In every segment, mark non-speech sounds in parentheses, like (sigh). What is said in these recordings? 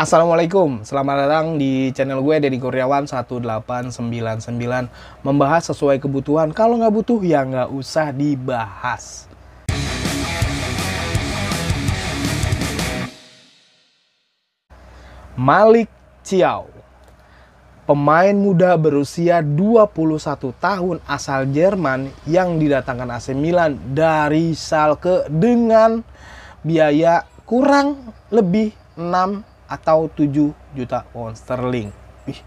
Assalamualaikum, selamat datang di channel gue Deddy Kuryawan 1899 Membahas sesuai kebutuhan, kalau nggak butuh ya nggak usah dibahas Malik Ciao Pemain muda berusia 21 tahun asal Jerman yang didatangkan AC Milan dari Salke dengan biaya kurang lebih 6 atau 7 juta pound sterling. Ih,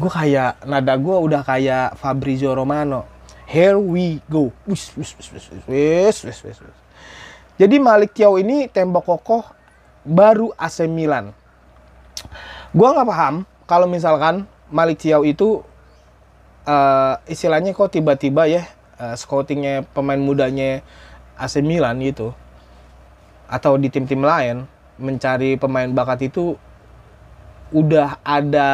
gue kayak nada gue udah kayak Fabrizio Romano. Here we go. Wis, wis, wis, wis, wis, wis, wis, wis. Jadi Malik Tiau ini tembok kokoh baru AC Milan. Gue nggak paham kalau misalkan Malik Tiau itu uh, istilahnya kok tiba-tiba ya uh, scoutingnya pemain mudanya AC Milan gitu atau di tim-tim lain mencari pemain bakat itu udah ada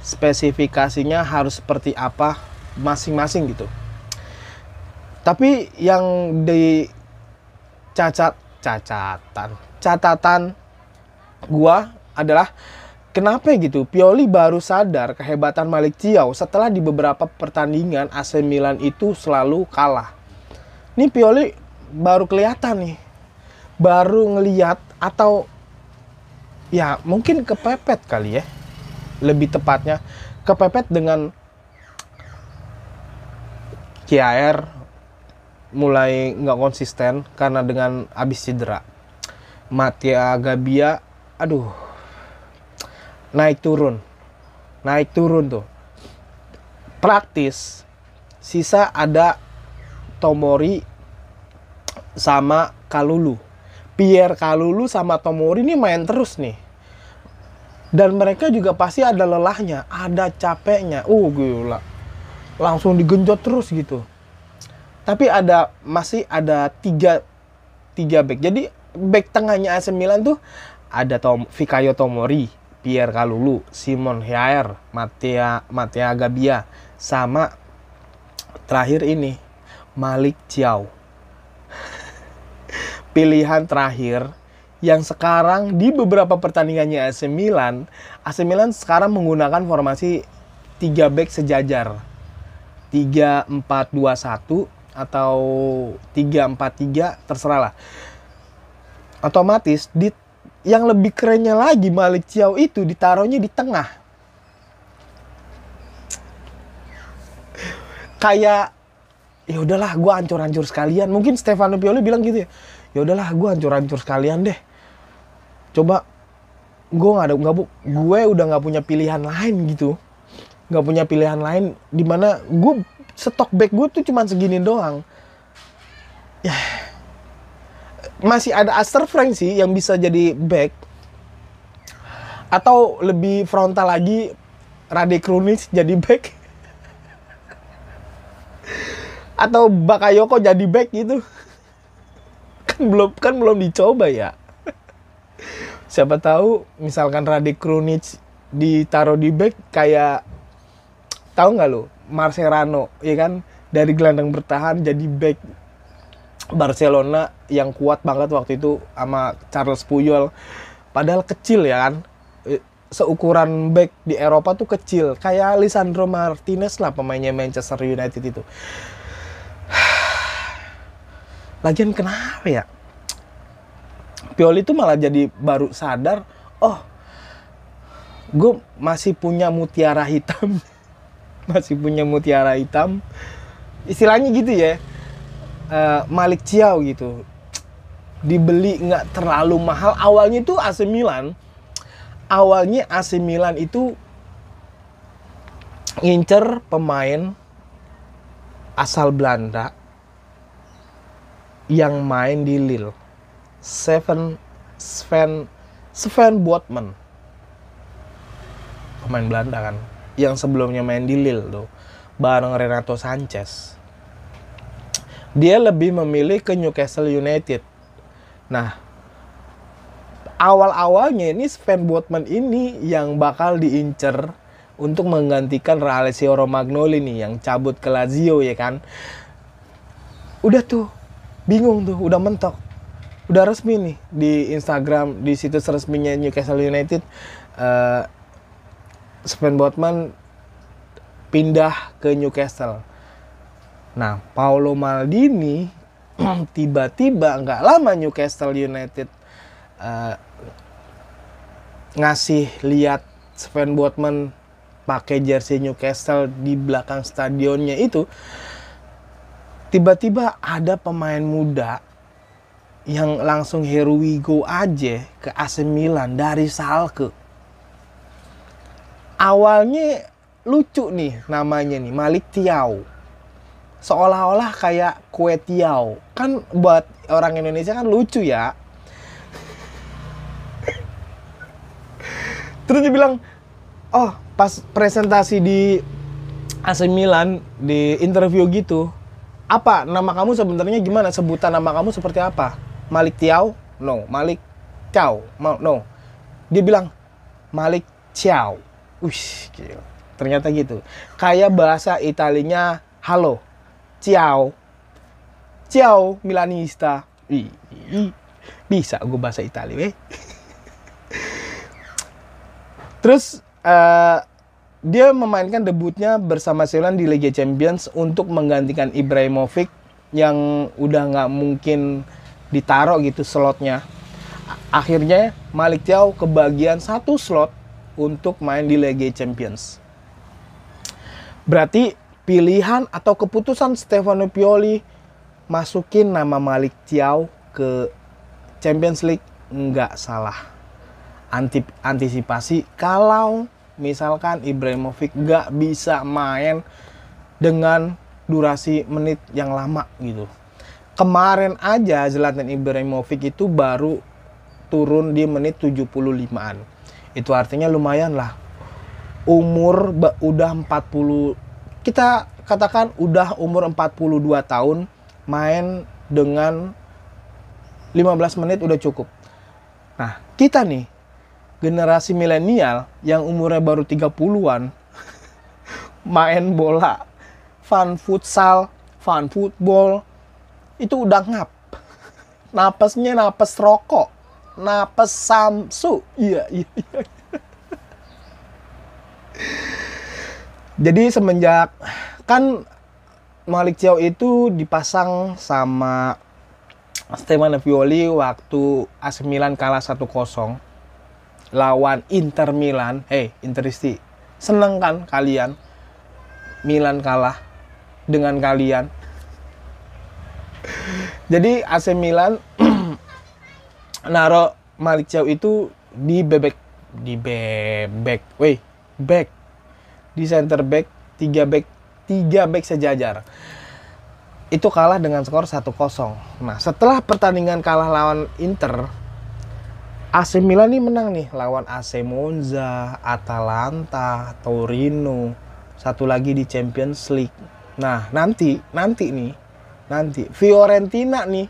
spesifikasinya harus seperti apa masing-masing gitu. Tapi yang di cacat cacatan catatan gua adalah kenapa gitu Pioli baru sadar kehebatan Malik Ciao setelah di beberapa pertandingan AC Milan itu selalu kalah. Ini Pioli baru kelihatan nih baru ngeliat atau ya mungkin kepepet kali ya lebih tepatnya kepepet dengan KIR mulai nggak konsisten karena dengan abis cedera Matia Gabia aduh naik turun naik turun tuh praktis sisa ada Tomori sama Kalulu Pierre Kalulu sama Tomori ini main terus nih. Dan mereka juga pasti ada lelahnya, ada capeknya. Uh, gila. Langsung digenjot terus gitu. Tapi ada masih ada tiga tiga back. Jadi back tengahnya AC Milan tuh ada Tom, Fikayo Tomori, Pierre Kalulu, Simon Hyaer, Matia Matia Gabia sama terakhir ini Malik Ciao pilihan terakhir yang sekarang di beberapa pertandingannya AC Milan, AC Milan sekarang menggunakan formasi 3 back sejajar. 3-4-2-1 atau 3-4-3 terserah lah. Otomatis di yang lebih kerennya lagi Malik Ciao itu ditaruhnya di tengah. Kayak ya udahlah gue hancur-hancur sekalian. Mungkin Stefano Pioli bilang gitu ya ya udahlah gue hancur-hancur sekalian deh coba gue nggak ada nggak bu gue udah nggak punya pilihan lain gitu nggak punya pilihan lain dimana gue stok back gue tuh cuman segini doang ya masih ada Aster Frank sih yang bisa jadi back atau lebih frontal lagi Rade Krunis jadi back (laughs) atau Bakayoko jadi back gitu kan belum kan belum dicoba ya siapa tahu misalkan Radik Krunic ditaruh di back kayak tahu nggak lo Marcerano ya kan dari gelandang bertahan jadi back Barcelona yang kuat banget waktu itu sama Charles Puyol padahal kecil ya kan e, seukuran back di Eropa tuh kecil kayak Lisandro Martinez lah pemainnya Manchester United itu lagian kenapa ya Pioli itu malah jadi baru sadar oh gue masih punya mutiara hitam (laughs) masih punya mutiara hitam istilahnya gitu ya uh, Malik Ciao gitu dibeli nggak terlalu mahal awalnya itu AC Milan awalnya AC Milan itu ngincer pemain asal Belanda yang main di Lille. Seven Sven Sven Botman. Pemain Belanda kan. Yang sebelumnya main di Lille tuh. Bareng Renato Sanchez. Dia lebih memilih ke Newcastle United. Nah, awal-awalnya ini Sven Botman ini yang bakal diincer untuk menggantikan Alessio Romagnoli nih yang cabut ke Lazio ya kan. Udah tuh bingung tuh udah mentok udah resmi nih di Instagram di situs resminya Newcastle United uh, Sven Botman pindah ke Newcastle nah Paolo Maldini (clears throat) tiba-tiba nggak lama Newcastle United uh, ngasih lihat Sven Botman pakai jersey Newcastle di belakang stadionnya itu tiba-tiba ada pemain muda yang langsung here we go aja ke AC Milan dari Salke. Awalnya lucu nih namanya nih Malik Tiau. Seolah-olah kayak kue Tiau. Kan buat orang Indonesia kan lucu ya. Terus dia bilang, oh pas presentasi di AC Milan di interview gitu, apa nama kamu sebenarnya gimana sebutan nama kamu seperti apa Malik Tiao no Malik Ciao no dia bilang Malik Ciao wih gila ternyata gitu kayak bahasa Italinya halo ciao ciao Milanista bisa gue bahasa Italia (laughs) eh terus uh, dia memainkan debutnya bersama Selan di Liga Champions untuk menggantikan Ibrahimovic yang udah nggak mungkin ditaruh gitu slotnya. Akhirnya Malik Tiaw kebagian satu slot untuk main di Liga Champions. Berarti pilihan atau keputusan Stefano Pioli masukin nama Malik Tiaw ke Champions League nggak salah. Antip antisipasi kalau misalkan Ibrahimovic gak bisa main dengan durasi menit yang lama gitu. Kemarin aja Zlatan Ibrahimovic itu baru turun di menit 75-an. Itu artinya lumayan lah. Umur udah 40 kita katakan udah umur 42 tahun main dengan 15 menit udah cukup. Nah, kita nih generasi milenial yang umurnya baru 30-an main bola, fun futsal, fun football itu udah ngap. Napasnya napas rokok, napas samsu. Iya, iya, iya. Jadi semenjak kan Malik Ciao itu dipasang sama Stefano Pioli waktu AC Milan kalah satu kosong lawan Inter Milan. Hey, eh, Interisti, seneng kan kalian? Milan kalah dengan kalian. Jadi AC Milan (clears throat) naro Malik Chow itu di bebek di bebek, weh, back di center back, tiga back, tiga back sejajar itu kalah dengan skor 1-0. Nah, setelah pertandingan kalah lawan Inter, AC Milan nih menang nih lawan AC Monza, Atalanta, Torino, satu lagi di Champions League. Nah, nanti nanti nih, nanti Fiorentina nih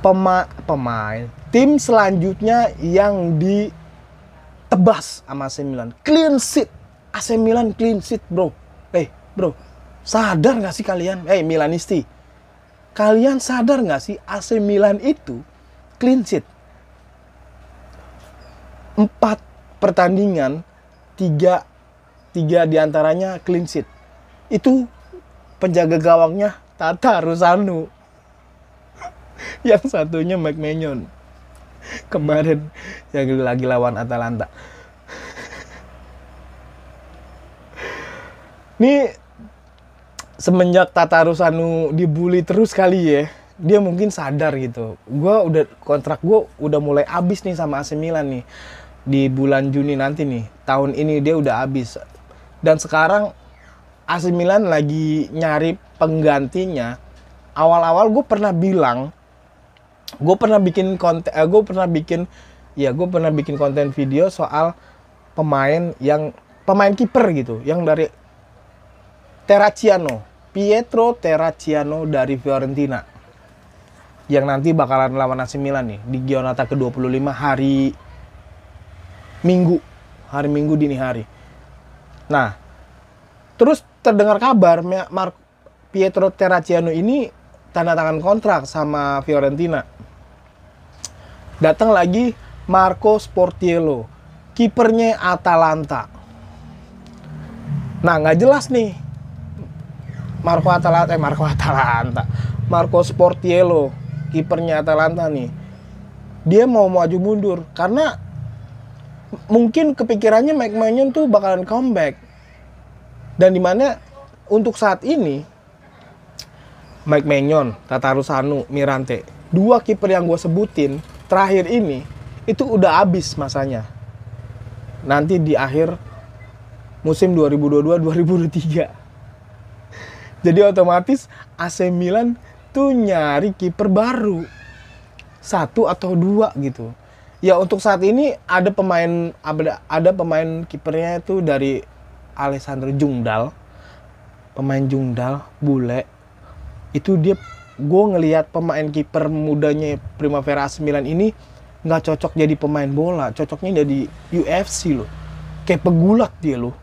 pema pemain tim selanjutnya yang di tebas sama AC Milan. Clean sheet. AC Milan clean sheet, Bro. Eh, hey, Bro. Sadar gak sih kalian? Eh, hey, Milanisti. Kalian sadar gak sih AC Milan itu clean sheet? empat pertandingan tiga tiga diantaranya clean sheet itu penjaga gawangnya Tata Rusanu (laughs) yang satunya McMahon kemarin yang lagi lawan Atalanta (laughs) ini semenjak Tata Rusanu dibully terus kali ya dia mungkin sadar gitu gue udah kontrak gue udah mulai abis nih sama AC Milan nih di bulan Juni nanti nih. Tahun ini dia udah habis. Dan sekarang AC Milan lagi nyari penggantinya. Awal-awal gue pernah bilang, gue pernah bikin konten, eh, gue pernah bikin, ya gue pernah bikin konten video soal pemain yang pemain kiper gitu, yang dari Terraciano, Pietro Terraciano dari Fiorentina yang nanti bakalan lawan AC Milan nih di Gionata ke-25 hari Minggu, hari Minggu dini hari. Nah, terus terdengar kabar Mark Pietro Terracciano ini tanda tangan kontrak sama Fiorentina. Datang lagi Marco Sportiello, kipernya Atalanta. Nah, nggak jelas nih. Marco Atalanta, eh Marco Atalanta. Marco Sportiello, kipernya Atalanta nih. Dia mau maju mundur karena mungkin kepikirannya Mike Mannion tuh bakalan comeback dan dimana untuk saat ini Mike Mannion, Tataru Sanu, Mirante dua kiper yang gue sebutin terakhir ini itu udah abis masanya nanti di akhir musim 2022-2023 (laughs) jadi otomatis AC Milan tuh nyari kiper baru satu atau dua gitu Ya untuk saat ini ada pemain ada, pemain kipernya itu dari Alessandro Jungdal. Pemain Jungdal bule. Itu dia gue ngelihat pemain kiper mudanya Primavera 9 ini nggak cocok jadi pemain bola, cocoknya jadi UFC loh. Kayak pegulat dia loh.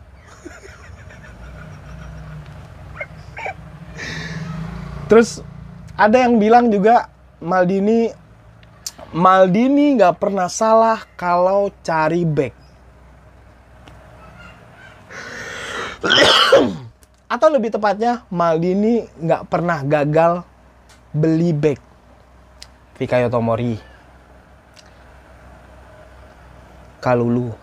Terus ada yang bilang juga Maldini Maldini nggak pernah salah kalau cari back. (coughs) Atau lebih tepatnya, Maldini nggak pernah gagal beli back. Fikayo Tomori. Kalulu.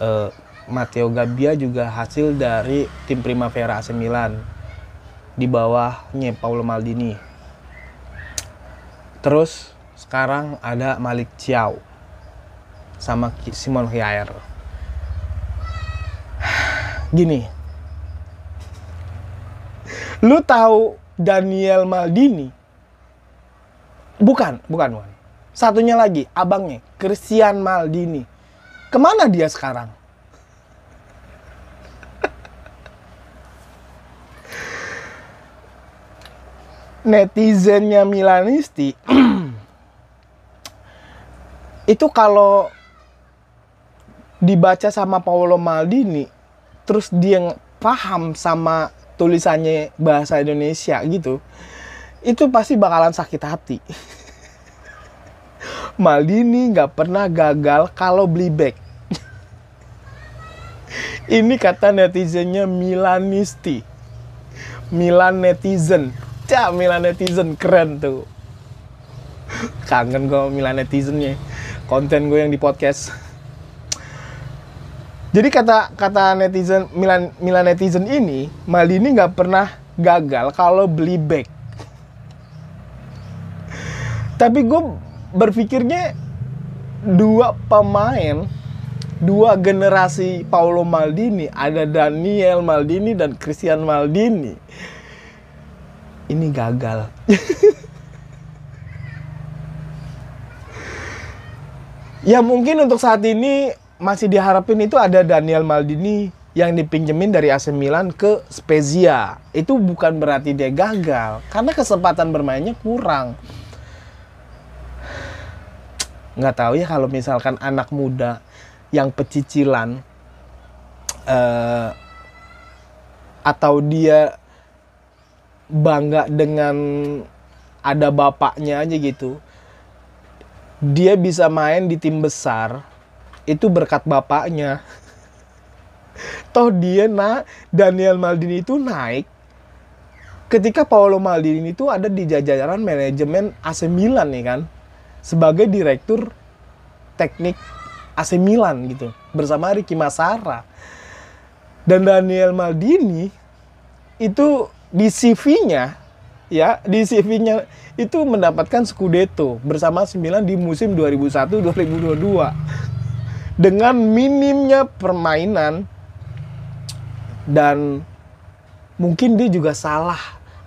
Uh, Matteo Gabbia juga hasil dari tim Primavera AC Milan di bawahnya Paolo Maldini. Terus sekarang ada Malik Chiao sama Simon Hyair. Gini. Lu tahu Daniel Maldini? Bukan, bukan, bukan. Satunya lagi, abangnya, Christian Maldini. Kemana dia sekarang? (laughs) Netizennya Milanisti (clears throat) itu kalau dibaca sama Paolo Maldini terus dia paham sama tulisannya bahasa Indonesia gitu itu pasti bakalan sakit hati (laughs) Maldini nggak pernah gagal kalau beli back (laughs) ini kata netizennya Milanisti Milan netizen Cak Milan netizen keren tuh kangen gue Milan netizennya konten gue yang di podcast jadi kata kata netizen Milan Milan netizen ini Maldini nggak pernah gagal kalau beli back tapi gue berpikirnya dua pemain dua generasi Paolo Maldini, ada Daniel Maldini dan Christian Maldini. Ini gagal. (laughs) Ya mungkin untuk saat ini masih diharapin itu ada Daniel Maldini yang dipinjemin dari AC Milan ke Spezia. Itu bukan berarti dia gagal, karena kesempatan bermainnya kurang. Nggak tahu ya kalau misalkan anak muda yang pecicilan uh, atau dia bangga dengan ada bapaknya aja gitu dia bisa main di tim besar itu berkat bapaknya. (laughs) Toh dia nak Daniel Maldini itu naik ketika Paolo Maldini itu ada di jajaran manajemen AC Milan nih kan sebagai direktur teknik AC Milan gitu bersama Ricky Masara. Dan Daniel Maldini itu di CV-nya ya di CV-nya itu mendapatkan Scudetto bersama 9 di musim 2001-2022 dengan minimnya permainan dan mungkin dia juga salah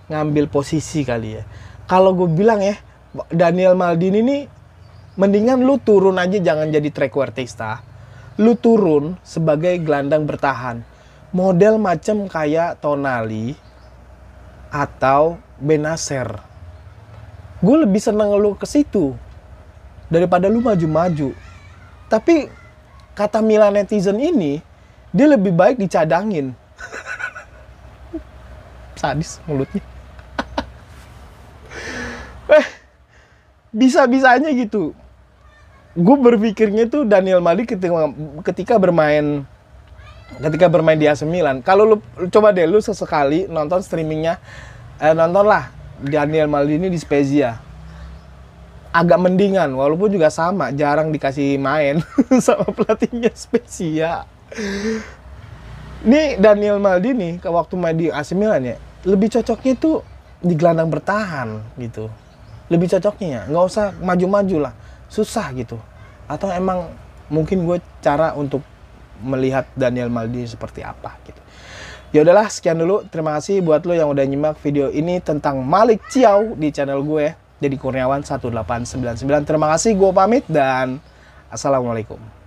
ngambil posisi kali ya. Kalau gue bilang ya Daniel Maldini ini mendingan lu turun aja jangan jadi trequartista. Lu turun sebagai gelandang bertahan. Model macam kayak Tonali atau Benaser. gue lebih seneng lu ke situ daripada lu maju-maju tapi kata Milan netizen ini dia lebih baik dicadangin (laughs) sadis mulutnya (laughs) eh bisa-bisanya gitu gue berpikirnya tuh Daniel Malik ketika, ketika bermain ketika bermain di AC Milan kalau lu coba deh lu sesekali nonton streamingnya eh, nontonlah Daniel Maldini di Spezia agak mendingan walaupun juga sama jarang dikasih main (laughs) sama pelatihnya Spezia ini Daniel Maldini ke waktu main di AC Milan ya lebih cocoknya tuh di gelandang bertahan gitu lebih cocoknya ya nggak usah maju-maju lah susah gitu atau emang mungkin gue cara untuk melihat Daniel Maldini seperti apa gitu Ya udahlah, sekian dulu. Terima kasih buat lo yang udah nyimak video ini tentang Malik Ciao di channel gue. Jadi Kurniawan 1899. Terima kasih, gue pamit dan Assalamualaikum.